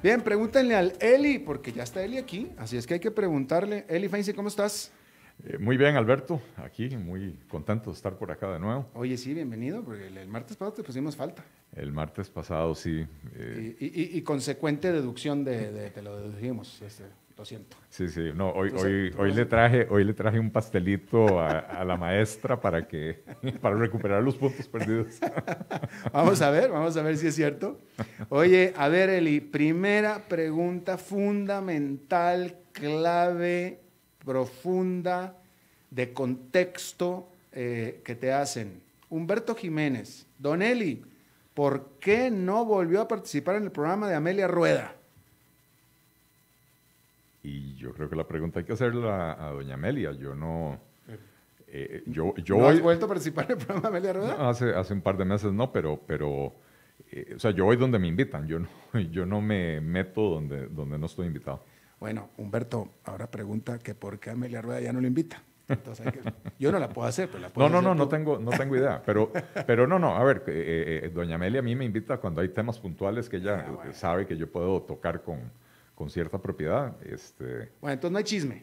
Bien, pregúntenle al Eli, porque ya está Eli aquí, así es que hay que preguntarle. Eli Fancy ¿cómo estás? Eh, muy bien, Alberto, aquí, muy contento de estar por acá de nuevo. Oye, sí, bienvenido, porque el, martes pasado te pusimos falta. El martes pasado, sí. Eh, y, consecuente deducción de, de, te lo dedujimos. Este, lo siento. Sí, sí, no, hoy, le, traje, hoy le traje un pastelito a, la maestra para, que, para recuperar los puntos perdidos. vamos a ver, vamos a ver si es cierto. Oye, a ver, Eli, primera pregunta fundamental, clave, profunda, de contexto eh, que te hacen. Humberto Jiménez, Don Eli, ¿por qué no volvió a participar en el programa de Amelia Rueda? Y yo creo que la pregunta hay que hacerla a doña Amelia. Yo no... Eh, eh, yo, yo has vuelto a participar en el programa Amelia Rueda? hace, un par de meses no, pero... pero eh, o sea, yo voy donde me invitan, yo no, yo no me meto donde, donde no estoy invitado. Bueno, Humberto, ahora pregunta que por qué Amelia Rueda ya no lo invita. yo no la puedo hacer, pero la puedo No, no, no, no tengo, no tengo idea. Pero, pero no, no, a ver, doña Amelia a mí me invita cuando hay temas puntuales que ella ah, sabe que yo puedo tocar con, con cierta propiedad. Este, bueno, entonces no hay chisme.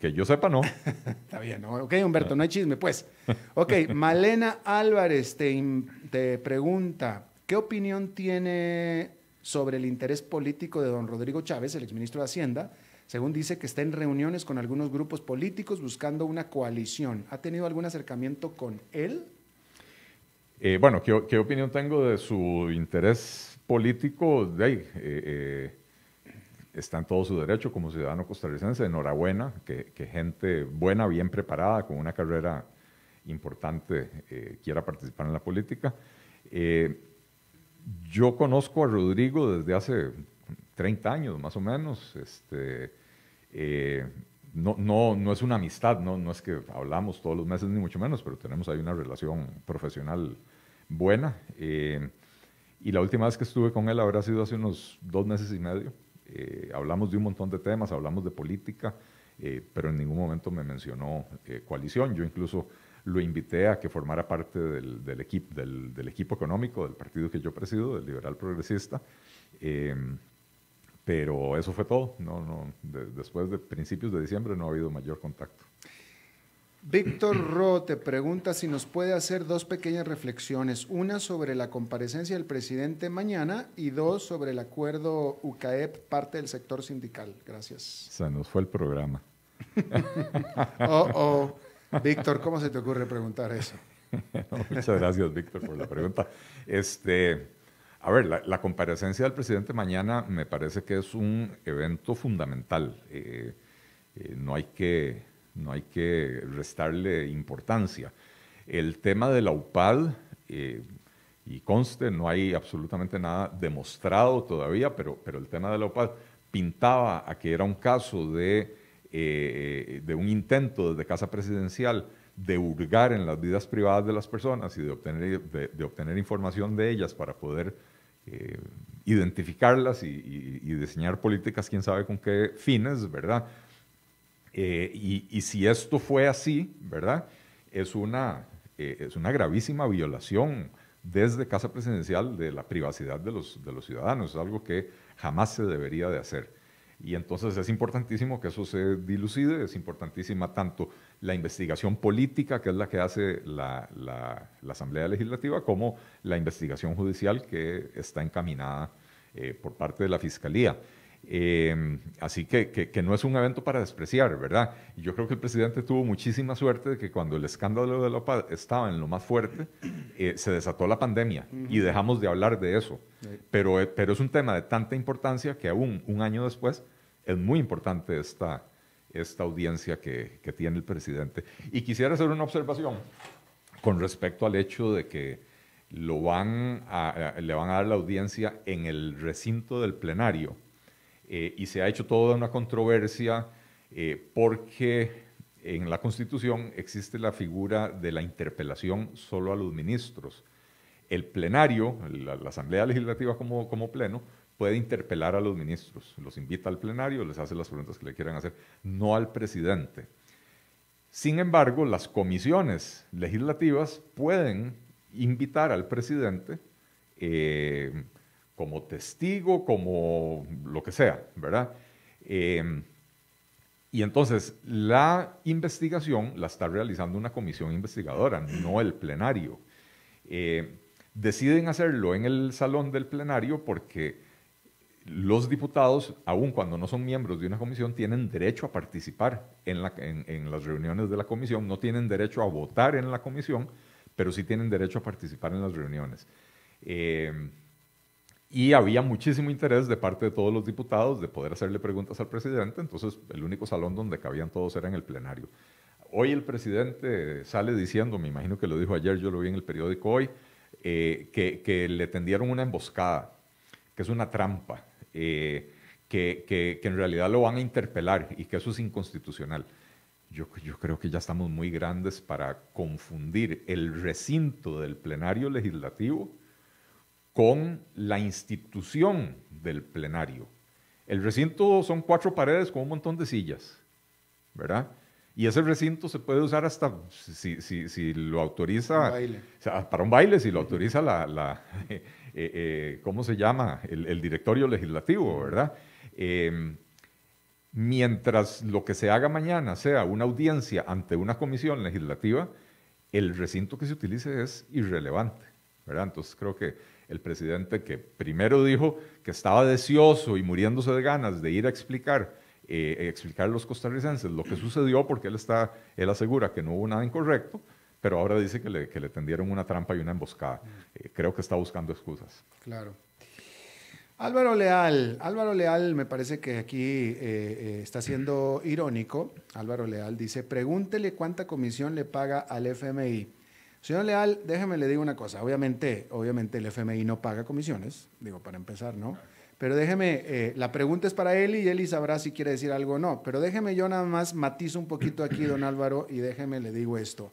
Que yo sepa, no. Está bien, ¿no? ok, Humberto, no hay chisme, pues. Ok, Malena Álvarez te, pregunta, ¿qué opinión tiene sobre el interés político de don Rodrigo Chávez, el exministro de Hacienda, según dice que está en reuniones con algunos grupos políticos buscando una coalición. ¿Ha tenido algún acercamiento con él? Eh, bueno, ¿qué, opinión tengo de su interés político? De ahí, eh, eh, está en todo su derecho como ciudadano costarricense. Enhorabuena, que, que gente buena, bien preparada, con una carrera importante, eh, quiera participar en la política. Eh, yo conozco a Rodrigo desde hace 30 años, más o menos. Este, eh, no, no, es una amistad, no, no es que hablamos todos los meses, ni mucho menos, pero tenemos ahí una relación profesional buena. y la última vez que estuve con él habrá sido hace unos dos meses y medio. Eh, hablamos de un montón de temas, hablamos de política, eh, pero en ningún momento me mencionó eh, coalición. Yo incluso lo invité a que formara parte del, equipo, del, equipo económico del partido que yo presido, del Liberal Progresista. Em, pero eso fue todo. después de principios de diciembre no ha habido mayor contacto. Víctor Ro te pregunta si nos puede hacer dos pequeñas reflexiones, una sobre la comparecencia del presidente mañana y dos sobre el acuerdo UCAEP, parte del sector sindical. Gracias. Se nos fue el programa. oh, oh. Víctor, ¿cómo se te ocurre preguntar eso? muchas gracias, Víctor, por la pregunta. Este, a ver, la, comparecencia del presidente mañana me parece que es un evento fundamental. Eh, eh, no hay que no hay que restarle importancia. El tema de la UPAD, eh, y conste, no hay absolutamente nada demostrado todavía, pero, el tema de la UPAD pintaba a que era un caso eh, de, un intento desde Casa Presidencial de hurgar en las vidas privadas de las personas y de obtener, información de ellas para poder eh, identificarlas y, y, diseñar políticas, quién sabe con qué fines, ¿verdad? Eh, y, si esto fue así, ¿verdad? Es una, eh, es una gravísima violación desde Casa Presidencial de la privacidad de los, de los ciudadanos, es algo que jamás se debería de hacer. Y entonces es importantísimo que eso se dilucide, es importantísima tanto la investigación política, que es la que hace la, la, Asamblea Legislativa, como la investigación judicial que está encaminada eh, por parte de la Fiscalía. Em, así que, no es un evento para despreciar, ¿verdad? yo creo que el presidente tuvo muchísima suerte de que cuando el escándalo de la estaba en lo más fuerte, eh, se desató la pandemia y dejamos de hablar de eso. Eh, pero, es un tema de tanta importancia que aún un año después es muy importante esta, esta audiencia que, tiene el presidente. Y quisiera hacer una observación con respecto al hecho de que lo van le van a dar la audiencia en el recinto del plenario eh, y se ha hecho toda una controversia eh, porque en la Constitución existe la figura de la interpelación solo a los ministros. El plenario, la, Asamblea Legislativa como, como pleno, puede interpelar a los ministros, los invita al plenario, les hace las preguntas que le quieran hacer, no al presidente. Sin embargo, las comisiones legislativas pueden invitar al presidente eh, como testigo, como lo que sea, ¿verdad? Em, y entonces la investigación la está realizando una comisión investigadora, no el plenario. Eh, deciden hacerlo en el salón del plenario porque los diputados, aun cuando no son miembros de una comisión, tienen derecho a participar en, las reuniones de la comisión, no tienen derecho a votar en la comisión, pero sí tienen derecho a participar en las reuniones. Eh, y había muchísimo interés de parte de todos los diputados de poder hacerle preguntas al presidente, entonces el único salón donde cabían todos era en el plenario. Hoy el presidente sale diciendo, me imagino que lo dijo ayer, yo lo vi en el periódico hoy, eh, que, le tendieron una emboscada, que es una trampa, eh, que, en realidad lo van a interpelar y que eso es inconstitucional. Yo, yo creo que ya estamos muy grandes para confundir el recinto del plenario legislativo con la institución del plenario. El recinto son cuatro paredes con un montón de sillas, ¿verdad? Y ese recinto se puede usar hasta, si, lo autoriza, un o para un baile, si lo autoriza la, eh, eh, ¿cómo se llama? El, directorio legislativo, ¿verdad? Em, mientras lo que se haga mañana sea una audiencia ante una comisión legislativa, el recinto que se utilice es irrelevante, ¿verdad? Entonces creo que el presidente que primero dijo que estaba deseoso y muriéndose de ganas de ir a explicar, eh, explicar a los costarricenses lo que sucedió, porque él, está, él asegura que no hubo nada incorrecto, pero ahora dice que le, tendieron una trampa y una emboscada. Mm. Eh, creo que está buscando excusas. Claro. Álvaro Leal, Álvaro Leal me parece que aquí eh, está siendo irónico. Álvaro Leal dice, pregúntele cuánta comisión le paga al FMI. Señor Leal, déjeme le digo una cosa. Obviamente, obviamente el FMI no paga comisiones, digo, para empezar, ¿no? Pero déjeme, eh, la pregunta es para él y Eli sabrá si quiere decir algo o no. Pero déjeme yo nada más matizo un poquito aquí, don Álvaro, y déjeme le digo esto.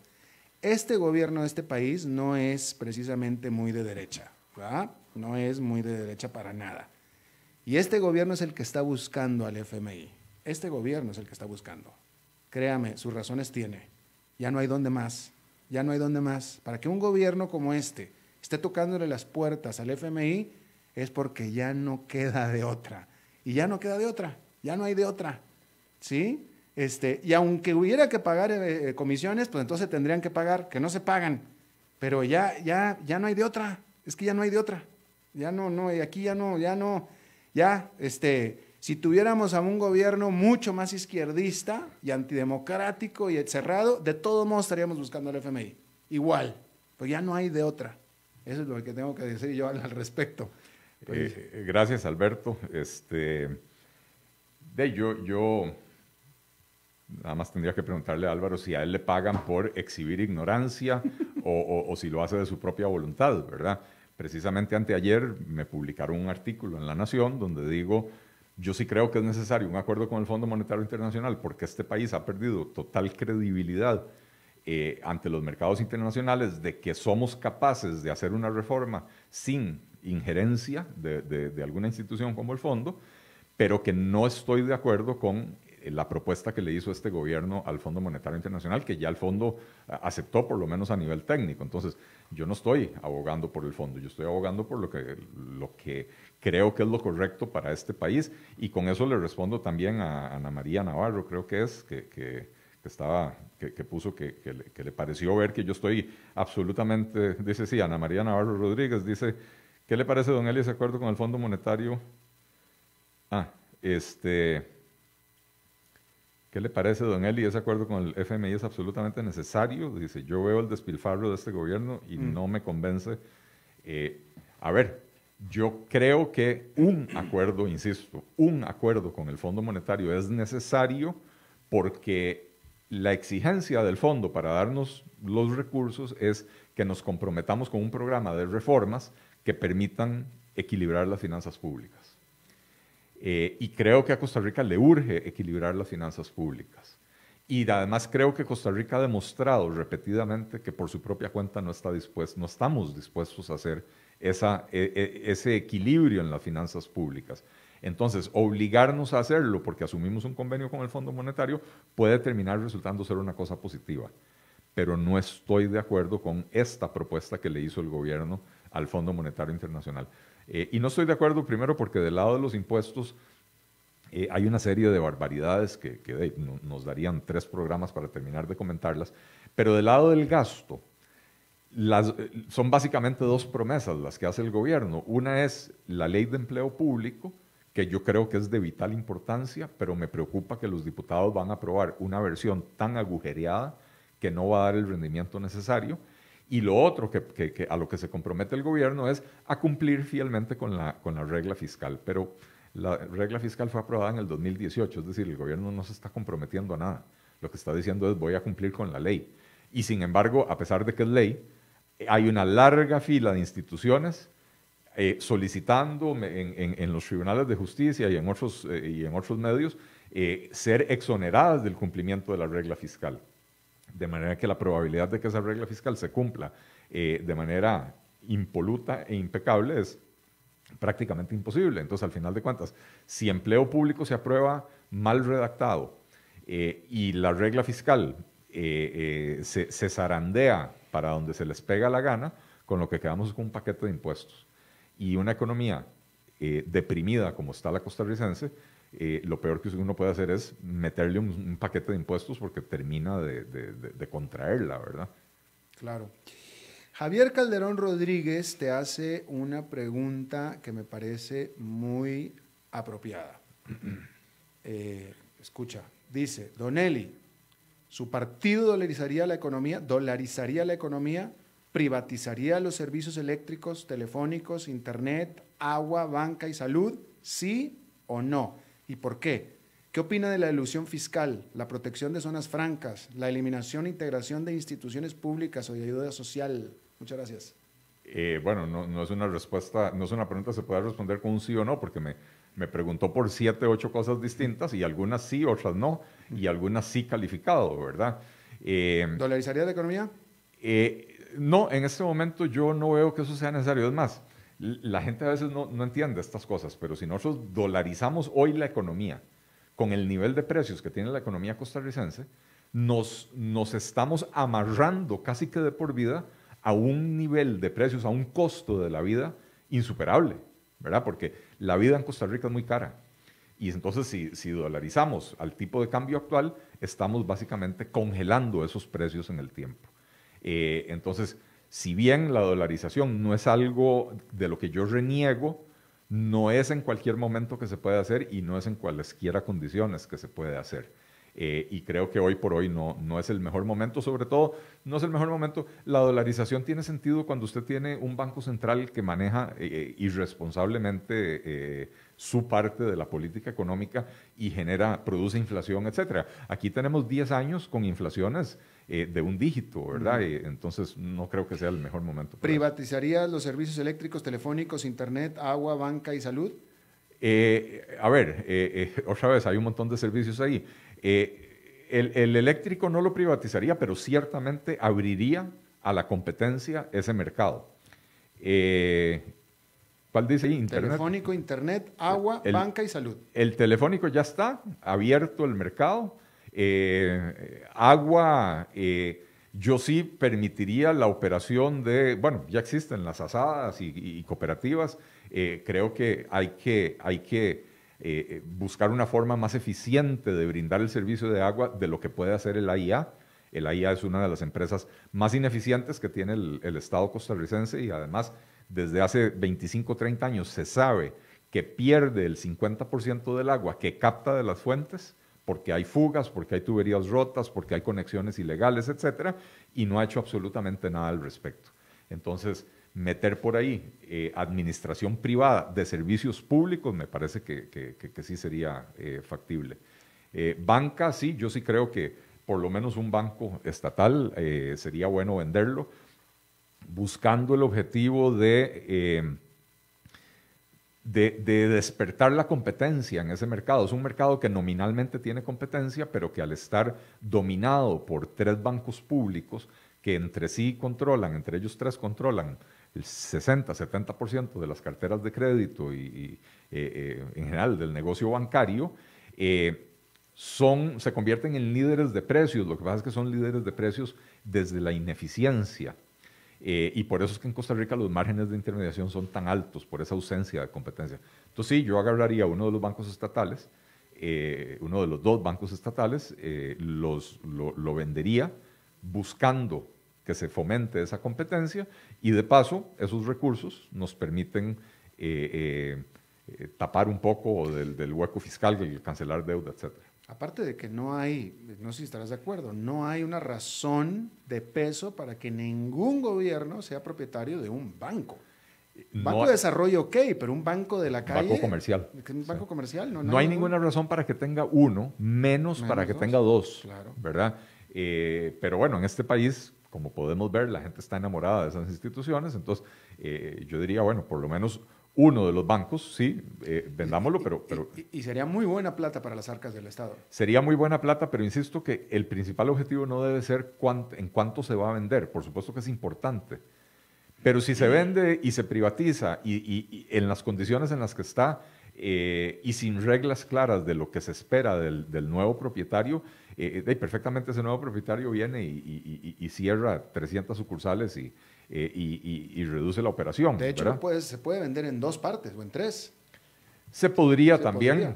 Este gobierno de este país no es precisamente muy de derecha, ¿verdad? No es muy de derecha para nada. Y este gobierno es el que está buscando al FMI. Este gobierno es el que está buscando. Créame, sus razones tiene. Ya no hay dónde más ya no hay dónde más. Para que un gobierno como este esté tocándole las puertas al FMI es porque ya no queda de otra. Y ya no queda de otra, ya no hay de otra. ¿Sí? Este, y aunque hubiera que pagar eh, eh, comisiones, pues entonces tendrían que pagar, que no se pagan. Pero ya, ya, ya no hay de otra. Es que ya no hay de otra. Ya no, no, aquí ya no, ya no, ya, este, si tuviéramos a un gobierno mucho más izquierdista y antidemocrático y cerrado, de todos modos estaríamos buscando al FMI. Igual, pues ya no hay de otra. Eso es lo que tengo que decir yo al respecto. Pues, eh, eh, gracias, Alberto. Este, de yo, yo nada más tendría que preguntarle a Álvaro si a él le pagan por exhibir ignorancia o, o, si lo hace de su propia voluntad, ¿verdad? Precisamente anteayer me publicaron un artículo en La Nación donde digo yo sí creo que es necesario un acuerdo con el Fondo Monetario Internacional porque este país ha perdido total credibilidad eh, ante los mercados internacionales de que somos capaces de hacer una reforma sin injerencia de, de alguna institución como el fondo, pero que no estoy de acuerdo con eh, la propuesta que le hizo este gobierno al Fondo Monetario Internacional, que ya el fondo eh, aceptó por lo menos a nivel técnico. Entonces, yo no estoy abogando por el fondo, yo estoy abogando por lo que, lo que creo que es lo correcto para este país. Y con eso le respondo también a Ana María Navarro, creo que es, que, estaba, que, puso que, le, pareció ver que yo estoy absolutamente, dice sí, Ana María Navarro Rodríguez, dice, ¿qué le parece, don Eli, ese acuerdo con el Fondo Monetario? Ah, este ¿Qué le parece, don Eli? Ese acuerdo con el FMI es absolutamente necesario. Dice, yo veo el despilfarro de este gobierno y mm. no me convence. Eh, a ver, yo creo que un acuerdo, insisto, un acuerdo con el Fondo Monetario es necesario porque la exigencia del fondo para darnos los recursos es que nos comprometamos con un programa de reformas que permitan equilibrar las finanzas públicas. Eh, y creo que a Costa Rica le urge equilibrar las finanzas públicas. Y además creo que Costa Rica ha demostrado repetidamente que por su propia cuenta no, está no estamos dispuestos a hacer e, e, ese equilibrio en las finanzas públicas. Entonces, obligarnos a hacerlo porque asumimos un convenio con el Fondo Monetario puede terminar resultando ser una cosa positiva. Pero no estoy de acuerdo con esta propuesta que le hizo el gobierno al Fondo Monetario Internacional. Eh, y no estoy de acuerdo primero porque del lado de los impuestos eh, hay una serie de barbaridades que, nos darían tres programas para terminar de comentarlas, pero del lado del gasto, eh, son básicamente dos promesas las que hace el gobierno. Una es la ley de empleo público, que yo creo que es de vital importancia, pero me preocupa que los diputados van a aprobar una versión tan agujereada que no va a dar el rendimiento necesario. Y lo otro que, a lo que se compromete el gobierno es a cumplir fielmente con la, regla fiscal. Pero la regla fiscal fue aprobada en el 2018, es decir, el gobierno no se está comprometiendo a nada. Lo que está diciendo es voy a cumplir con la ley. Y sin embargo, a pesar de que es ley, hay una larga fila de instituciones eh, solicitando en, los tribunales de justicia y en otros, eh, y en otros medios eh, ser exoneradas del cumplimiento de la regla fiscal de manera que la probabilidad de que esa regla fiscal se cumpla eh, de manera impoluta e impecable es prácticamente imposible. Entonces, al final de cuentas, si empleo público se aprueba mal redactado eh, y la regla fiscal eh, se, se, zarandea para donde se les pega la gana, con lo que quedamos con un paquete de impuestos. Y una economía deprimida como está la costarricense, eh, lo peor que uno puede hacer es meterle un, paquete de impuestos porque termina de, contraerla, ¿verdad? Claro. Javier Calderón Rodríguez te hace una pregunta que me parece muy apropiada. Eh, escucha, dice, Donelli, su partido dolarizaría la economía, dolarizaría la economía, privatizaría los servicios eléctricos, telefónicos, internet, agua, banca y salud, sí o no. ¿Y por qué? ¿Qué opina de la ilusión fiscal, la protección de zonas francas, la eliminación e integración de instituciones públicas o de ayuda social? Muchas gracias. Eh, bueno, no, es una respuesta, no es una pregunta que se puede responder con un sí o no, porque me, me preguntó por siete, ocho cosas distintas y algunas sí, otras no, y algunas sí calificado, ¿verdad? Eh, ¿Dolarizaría la economía? Eh, no, en este momento yo no veo que eso sea necesario. Es más, la gente a veces no, no entiende estas cosas, pero si nosotros dolarizamos hoy la economía con el nivel de precios que tiene la economía costarricense, nos, nos estamos amarrando casi que de por vida a un nivel de precios, a un costo de la vida insuperable, ¿verdad? Porque la vida en Costa Rica es muy cara. Y entonces si, si, dolarizamos al tipo de cambio actual, estamos básicamente congelando esos precios en el tiempo. Eh, entonces, si bien la dolarización no es algo de lo que yo reniego, no es en cualquier momento que se puede hacer y no es en cualesquiera condiciones que se puede hacer. Eh, y creo que hoy por hoy no, es el mejor momento, sobre todo no es el mejor momento. La dolarización tiene sentido cuando usted tiene un banco central que maneja eh, eh, irresponsablemente su parte de la política económica y genera, produce inflación, etc. Aquí tenemos 10 años con inflaciones eh, de un dígito, ¿verdad? entonces no creo que sea el mejor momento. ¿Privatizarías los servicios eléctricos, telefónicos, internet, agua, banca y salud? Eh, a ver, eh, otra vez, hay un montón de servicios ahí. El, eléctrico no lo privatizaría, pero ciertamente abriría a la competencia ese mercado. ¿Cuál dice ahí? Internet. Telefónico, internet, agua, banca y salud. El telefónico ya está abierto el mercado. Eh, agua, eh, yo sí permitiría la operación de, bueno, ya existen las asadas y, cooperativas, eh, creo que hay que, hay que buscar una forma más eficiente de brindar el servicio de agua de lo que puede hacer el AIA. El AIA es una de las empresas más ineficientes que tiene el, Estado costarricense y además desde hace 25, 30 años se sabe que pierde el 50% del agua que capta de las fuentes porque hay fugas, porque hay tuberías rotas, porque hay conexiones ilegales, etcétera, y no ha hecho absolutamente nada al respecto. Entonces, meter por ahí eh, administración privada de servicios públicos me parece que, sí sería eh, factible. Eh, banca, sí, yo sí creo que por lo menos un banco estatal sería bueno venderlo, buscando el objetivo de de, despertar la competencia en ese mercado. Es un mercado que nominalmente tiene competencia, pero que al estar dominado por tres bancos públicos que entre sí controlan, entre ellos tres controlan el 60-70% de las carteras de crédito y, eh, eh, en general del negocio bancario, eh, se convierten en líderes de precios. Lo que pasa es que son líderes de precios desde la ineficiencia eh, y por eso es que en Costa Rica los márgenes de intermediación son tan altos, por esa ausencia de competencia. Entonces sí, yo agarraría uno de los bancos estatales, eh, uno de los dos bancos estatales, eh, lo, vendería buscando que se fomente esa competencia y de paso esos recursos nos permiten tapar un poco del, hueco fiscal, cancelar deuda, etcétera aparte de que no hay, no sé si estarás de acuerdo, no hay una razón de peso para que ningún gobierno sea propietario de un banco. Banco de desarrollo, ok, pero un banco de la calle. Banco comercial. Un banco comercial, no. hay ninguna razón para que tenga uno, menos, para que tenga dos. Claro. ¿Verdad? Eh, pero bueno, en este país, como podemos ver, la gente está enamorada de esas instituciones, entonces eh, yo diría, bueno, por lo menos uno de los bancos, sí, eh, vendámoslo, pero... pero y, sería muy buena plata para las arcas del Estado. Sería muy buena plata, pero insisto que el principal objetivo no debe ser en cuánto se va a vender, por supuesto que es importante, pero si se vende y se privatiza y, en las condiciones en las que está eh, y sin reglas claras de lo que se espera del nuevo propietario, eh, eh, perfectamente ese nuevo propietario viene y, cierra 300 sucursales eh, y, reduce la operación. De hecho, se puede vender en dos partes o en tres. Se podría también.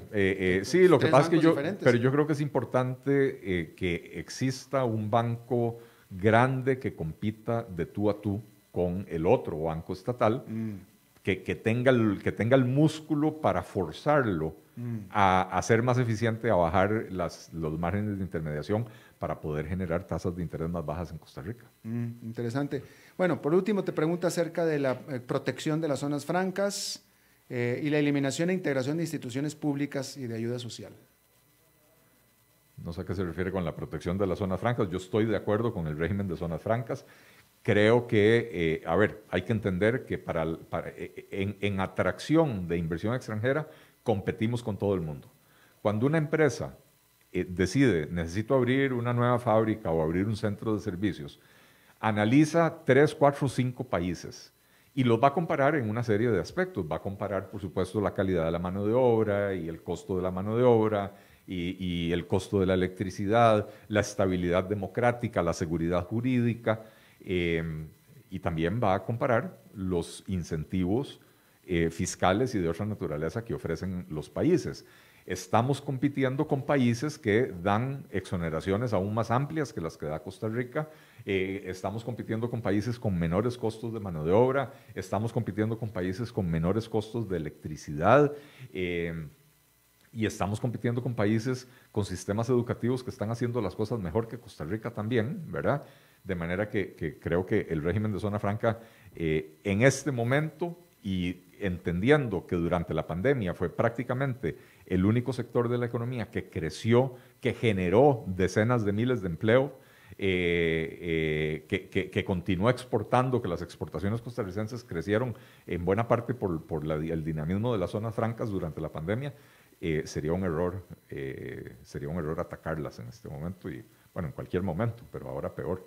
sí, lo que pasa es que yo, pero yo creo que es importante que exista un banco grande que compita de tú a tú con el otro banco estatal, mm que, tenga, el, que tenga el músculo para forzarlo mm. a, a, ser más eficiente, a bajar las, los márgenes de intermediación para poder generar tasas de interés más bajas en Costa Rica. Mm, interesante. Bueno, por último te pregunta acerca de la eh, protección de las zonas francas eh, y la eliminación e integración de instituciones públicas y de ayuda social. No sé a qué se refiere con la protección de las zonas francas. Yo estoy de acuerdo con el régimen de zonas francas creo que, eh, a ver, hay que entender que para, eh, en, atracción de inversión extranjera competimos con todo el mundo. Cuando una empresa eh, decide, necesito abrir una nueva fábrica o abrir un centro de servicios, analiza tres, cuatro, cinco países y los va a comparar en una serie de aspectos. Va a comparar, por supuesto, la calidad de la mano de obra y el costo de la mano de obra, y, el costo de la electricidad, la estabilidad democrática, la seguridad jurídica, Em, y también va a comparar los incentivos eh, fiscales y de otra naturaleza que ofrecen los países. Estamos compitiendo con países que dan exoneraciones aún más amplias que las que da Costa Rica, eh, estamos compitiendo con países con menores costos de mano de obra, estamos compitiendo con países con menores costos de electricidad em, y estamos compitiendo con países con sistemas educativos que están haciendo las cosas mejor que Costa Rica también, ¿verdad? De manera que, creo que el régimen de zona franca eh, en este momento y entendiendo que durante la pandemia fue prácticamente el único sector de la economía que creció, que generó decenas de miles de empleos, eh, eh, que, continuó exportando, que las exportaciones costarricenses crecieron en buena parte por, la, el dinamismo de las zonas francas durante la pandemia, sería un error, sería un error atacarlas en este momento y bueno, en cualquier momento, pero ahora peor.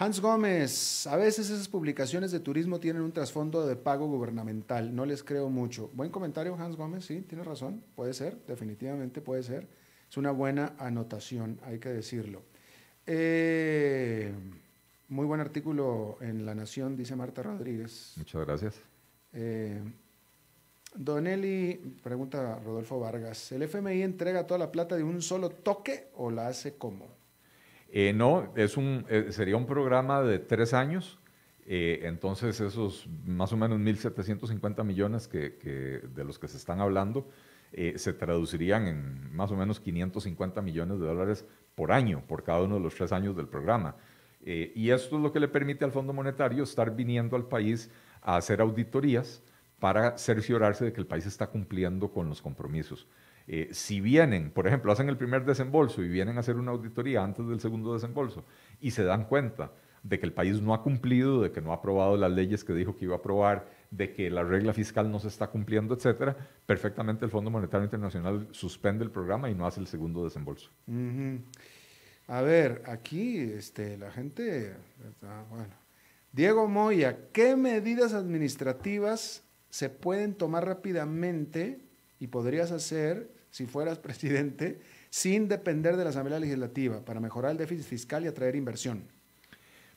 Hans Gómez, a veces esas publicaciones de turismo tienen un trasfondo de pago gubernamental, no les creo mucho. Buen comentario, Hans Gómez, sí, tiene razón, puede ser, definitivamente puede ser. Es una buena anotación, hay que decirlo. Eh, muy buen artículo en La Nación, dice Marta Rodríguez. Muchas gracias. Eh, Don Eli, pregunta Rodolfo Vargas, ¿el FMI entrega toda la plata de un solo toque o la hace como? Eh, no, es eh, sería un programa de tres años, eh, entonces esos más o menos 1.750 millones de los que se están hablando se traducirían en más o menos 550 millones de dólares por año, por cada uno de los tres años del programa. y esto es lo que le permite al Fondo Monetario estar viniendo al país a hacer auditorías para cerciorarse de que el país está cumpliendo con los compromisos. Eh, si vienen, por ejemplo, hacen el primer desembolso y vienen a hacer una auditoría antes del segundo desembolso y se dan cuenta de que el país no ha cumplido, de que no ha aprobado las leyes que dijo que iba a aprobar, de que la regla fiscal no se está cumpliendo, etcétera, perfectamente el Fondo Monetario Internacional suspende el programa y no hace el segundo desembolso. A ver, aquí este, la gente, ah, bueno. Diego Moya, ¿qué medidas administrativas se pueden tomar rápidamente y podrías hacer, si fueras presidente, sin depender de la Asamblea Legislativa para mejorar el déficit fiscal y atraer inversión.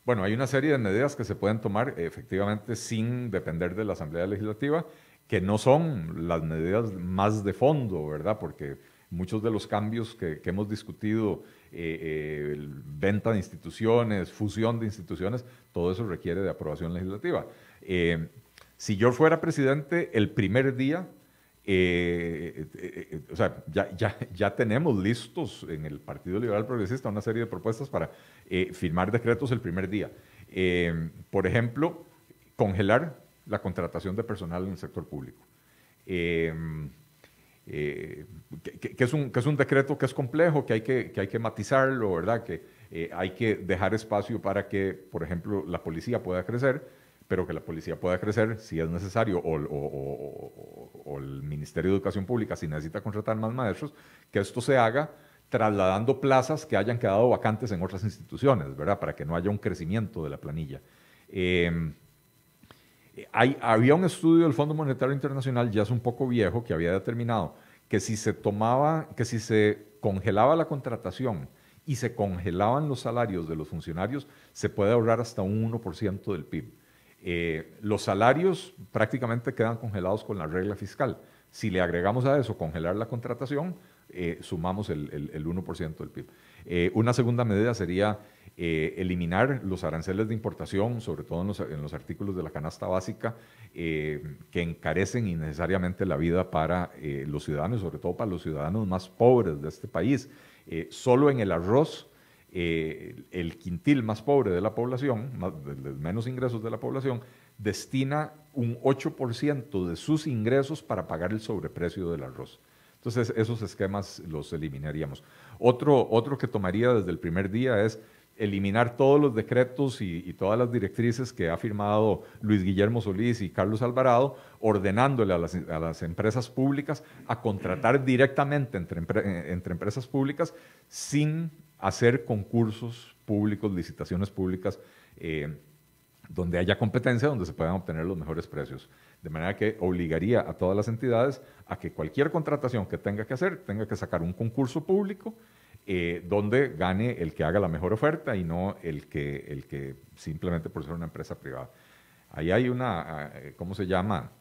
Bueno, hay una serie de medidas que se pueden tomar efectivamente sin depender de la Asamblea Legislativa, que no son las medidas más de fondo, ¿verdad? Porque muchos de los cambios que, hemos discutido, eh, eh, venta de instituciones, fusión de instituciones, todo eso requiere de aprobación legislativa. Eh, si yo fuera presidente el primer día, eh, eh, eh, o sea, ya, ya, ya, tenemos listos en el Partido Liberal Progresista una serie de propuestas para firmar decretos el primer día. por ejemplo, congelar la contratación de personal en el sector público. Que, que, es un, que es un decreto que es complejo, que hay que, que, hay que matizarlo, ¿verdad? Que hay que dejar espacio para que, por ejemplo, la policía pueda crecer pero que la policía pueda crecer si es necesario, o, el Ministerio de Educación Pública si necesita contratar más maestros, que esto se haga trasladando plazas que hayan quedado vacantes en otras instituciones, ¿verdad? Para que no haya un crecimiento de la planilla. Em, hay, había un estudio del Fondo Monetario Internacional, ya es un poco viejo, que había determinado que si se tomaba, que si se congelaba la contratación y se congelaban los salarios de los funcionarios, se puede ahorrar hasta un 1% del PIB. Eh, los salarios prácticamente quedan congelados con la regla fiscal. Si le agregamos a eso congelar la contratación, eh, sumamos el, 1% del PIB. Eh, una segunda medida sería eliminar los aranceles de importación, sobre todo en los, artículos de la canasta básica, que encarecen innecesariamente la vida para los ciudadanos, sobre todo para los ciudadanos más pobres de este país. solo en el arroz eh, el quintil más pobre de la población, de, menos ingresos de la población, destina un 8% de sus ingresos para pagar el sobreprecio del arroz. Entonces, esos esquemas los eliminaríamos. Otro, otro que tomaría desde el primer día es eliminar todos los decretos y, todas las directrices que ha firmado Luis Guillermo Solís y Carlos Alvarado, ordenándole a las, empresas públicas a contratar directamente entre, entre empresas públicas sin hacer concursos públicos, licitaciones públicas, eh, donde haya competencia, donde se puedan obtener los mejores precios. De manera que obligaría a todas las entidades a que cualquier contratación que tenga que hacer, tenga que sacar un concurso público eh, donde gane el que haga la mejor oferta y no el que, el que simplemente por ser una empresa privada. Ahí hay una, eh, ¿cómo se llama?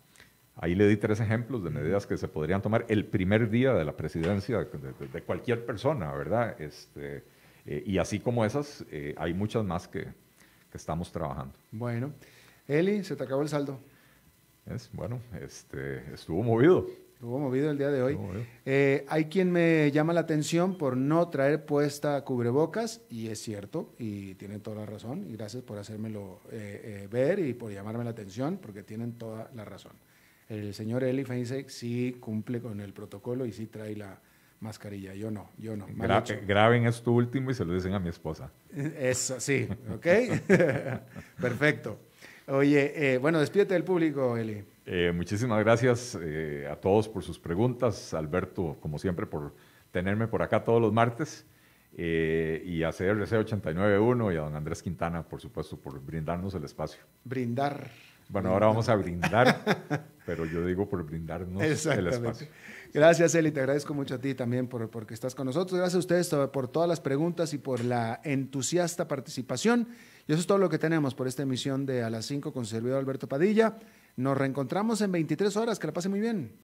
Ahí le di tres ejemplos de medidas que se podrían tomar el primer día de la presidencia de, cualquier persona, ¿verdad? Este, eh, y así como esas, eh, hay muchas más que, estamos trabajando. Bueno, Eli, se te acabó el saldo. Es, bueno, este, estuvo movido. Estuvo movido el día de hoy. Eh, hay quien me llama la atención por no traer puesta cubrebocas, y es cierto, y tienen toda la razón, y gracias por hacérmelo ver y por llamarme la atención, porque tienen toda la razón. El señor Eli dice sí cumple con el protocolo y sí trae la mascarilla. Yo no, yo no. Graben esto último y se lo dicen a mi esposa. Eh, eso, sí, ok. Perfecto. Oye, eh, bueno, despídete del público, Eli. Eh, muchísimas gracias a todos por sus preguntas, Alberto, como siempre, por tenerme por acá todos los martes. y a CRC 891 y a don Andrés Quintana, por supuesto, por brindarnos el espacio. Brindar. Bueno, ahora vamos a brindar pero yo digo por brindarnos el espacio. Gracias, Eli, te agradezco mucho a ti también por, porque estás con nosotros. Gracias a ustedes por todas las preguntas y por la entusiasta participación. Y eso es todo lo que tenemos por esta emisión de A las 5 con su servidor Alberto Padilla. Nos reencontramos en 23 horas. Que la pase muy bien.